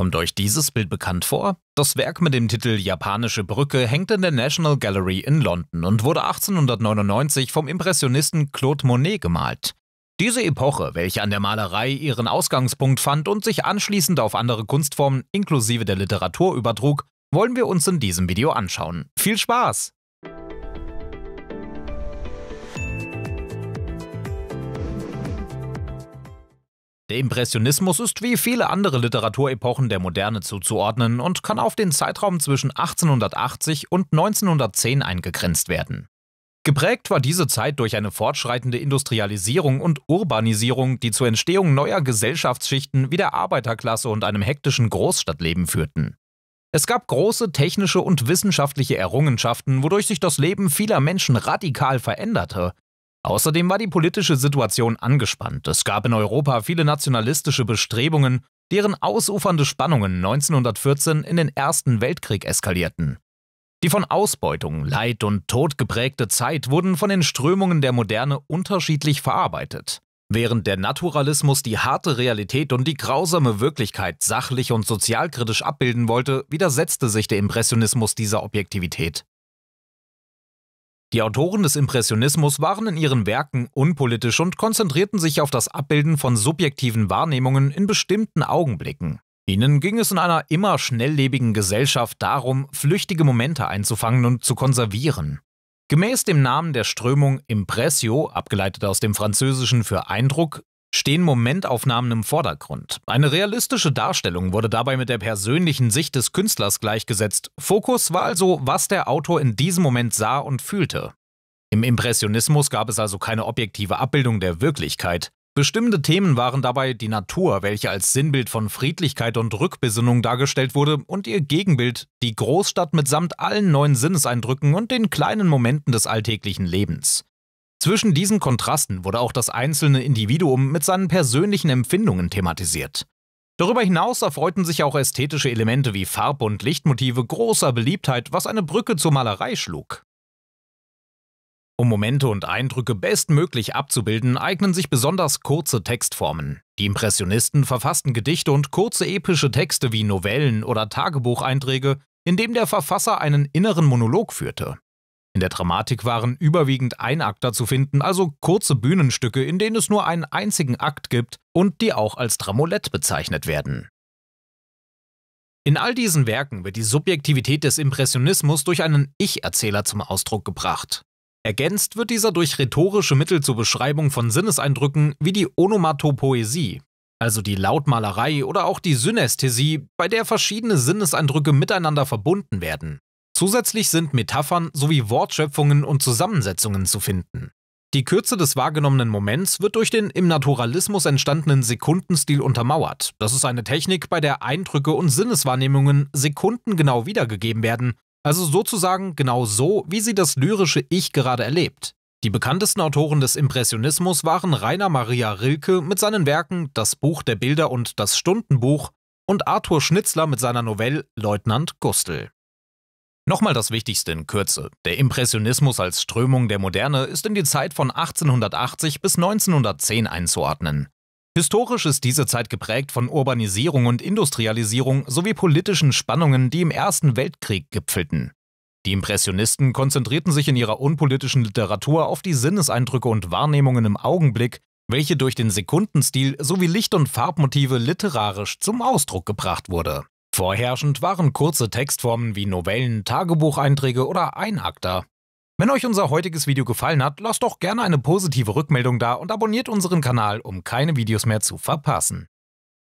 Kommt euch dieses Bild bekannt vor? Das Werk mit dem Titel Japanische Brücke hängt in der National Gallery in London und wurde 1899 vom Impressionisten Claude Monet gemalt. Diese Epoche, welche an der Malerei ihren Ausgangspunkt fand und sich anschließend auf andere Kunstformen inklusive der Literatur übertrug, wollen wir uns in diesem Video anschauen. Viel Spaß! Der Impressionismus ist wie viele andere Literaturepochen der Moderne zuzuordnen und kann auf den Zeitraum zwischen 1880 und 1910 eingegrenzt werden. Geprägt war diese Zeit durch eine fortschreitende Industrialisierung und Urbanisierung, die zur Entstehung neuer Gesellschaftsschichten wie der Arbeiterklasse und einem hektischen Großstadtleben führten. Es gab große technische und wissenschaftliche Errungenschaften, wodurch sich das Leben vieler Menschen radikal veränderte Außerdem war die politische Situation angespannt. Es gab in Europa viele nationalistische Bestrebungen, deren ausufernde Spannungen 1914 in den Ersten Weltkrieg eskalierten. Die von Ausbeutung, Leid und Tod geprägte Zeit wurden von den Strömungen der Moderne unterschiedlich verarbeitet. Während der Naturalismus die harte Realität und die grausame Wirklichkeit sachlich und sozialkritisch abbilden wollte, widersetzte sich der Impressionismus dieser Objektivität. Die Autoren des Impressionismus waren in ihren Werken unpolitisch und konzentrierten sich auf das Abbilden von subjektiven Wahrnehmungen in bestimmten Augenblicken. Ihnen ging es in einer immer schnelllebigen Gesellschaft darum, flüchtige Momente einzufangen und zu konservieren. Gemäß dem Namen der Strömung Impressio, abgeleitet aus dem Französischen für Eindruck, stehen Momentaufnahmen im Vordergrund. Eine realistische Darstellung wurde dabei mit der persönlichen Sicht des Künstlers gleichgesetzt. Fokus war also, was der Autor in diesem Moment sah und fühlte. Im Impressionismus gab es also keine objektive Abbildung der Wirklichkeit. Bestimmende Themen waren dabei die Natur, welche als Sinnbild von Friedlichkeit und Rückbesinnung dargestellt wurde, und ihr Gegenbild, die Großstadt mitsamt allen neuen Sinneseindrücken und den kleinen Momenten des alltäglichen Lebens. Zwischen diesen Kontrasten wurde auch das einzelne Individuum mit seinen persönlichen Empfindungen thematisiert. Darüber hinaus erfreuten sich auch ästhetische Elemente wie Farb- und Lichtmotive großer Beliebtheit, was eine Brücke zur Malerei schlug. Um Momente und Eindrücke bestmöglich abzubilden, eignen sich besonders kurze Textformen. Die Impressionisten verfassten Gedichte und kurze epische Texte wie Novellen oder Tagebucheinträge, in dem der Verfasser einen inneren Monolog führte. In der Dramatik waren überwiegend Einakter zu finden, also kurze Bühnenstücke, in denen es nur einen einzigen Akt gibt und die auch als Dramolett bezeichnet werden. In all diesen Werken wird die Subjektivität des Impressionismus durch einen Ich-Erzähler zum Ausdruck gebracht. Ergänzt wird dieser durch rhetorische Mittel zur Beschreibung von Sinneseindrücken wie die Onomatopoesie, also die Lautmalerei oder auch die Synästhesie, bei der verschiedene Sinneseindrücke miteinander verbunden werden. Zusätzlich sind Metaphern sowie Wortschöpfungen und Zusammensetzungen zu finden. Die Kürze des wahrgenommenen Moments wird durch den im Naturalismus entstandenen Sekundenstil untermauert. Das ist eine Technik, bei der Eindrücke und Sinneswahrnehmungen sekundengenau wiedergegeben werden, also sozusagen genau so, wie sie das lyrische Ich gerade erlebt. Die bekanntesten Autoren des Impressionismus waren Rainer Maria Rilke mit seinen Werken Das Buch der Bilder und Das Stundenbuch und Arthur Schnitzler mit seiner Novelle Leutnant Gustl. Nochmal das Wichtigste in Kürze. Der Impressionismus als Strömung der Moderne ist in die Zeit von 1880 bis 1910 einzuordnen. Historisch ist diese Zeit geprägt von Urbanisierung und Industrialisierung sowie politischen Spannungen, die im Ersten Weltkrieg gipfelten. Die Impressionisten konzentrierten sich in ihrer unpolitischen Literatur auf die Sinneseindrücke und Wahrnehmungen im Augenblick, welche durch den Sekundenstil sowie Licht- und Farbmotive literarisch zum Ausdruck gebracht wurde. Vorherrschend waren kurze Textformen wie Novellen, Tagebucheinträge oder Einakter. Wenn euch unser heutiges Video gefallen hat, lasst doch gerne eine positive Rückmeldung da und abonniert unseren Kanal, um keine Videos mehr zu verpassen.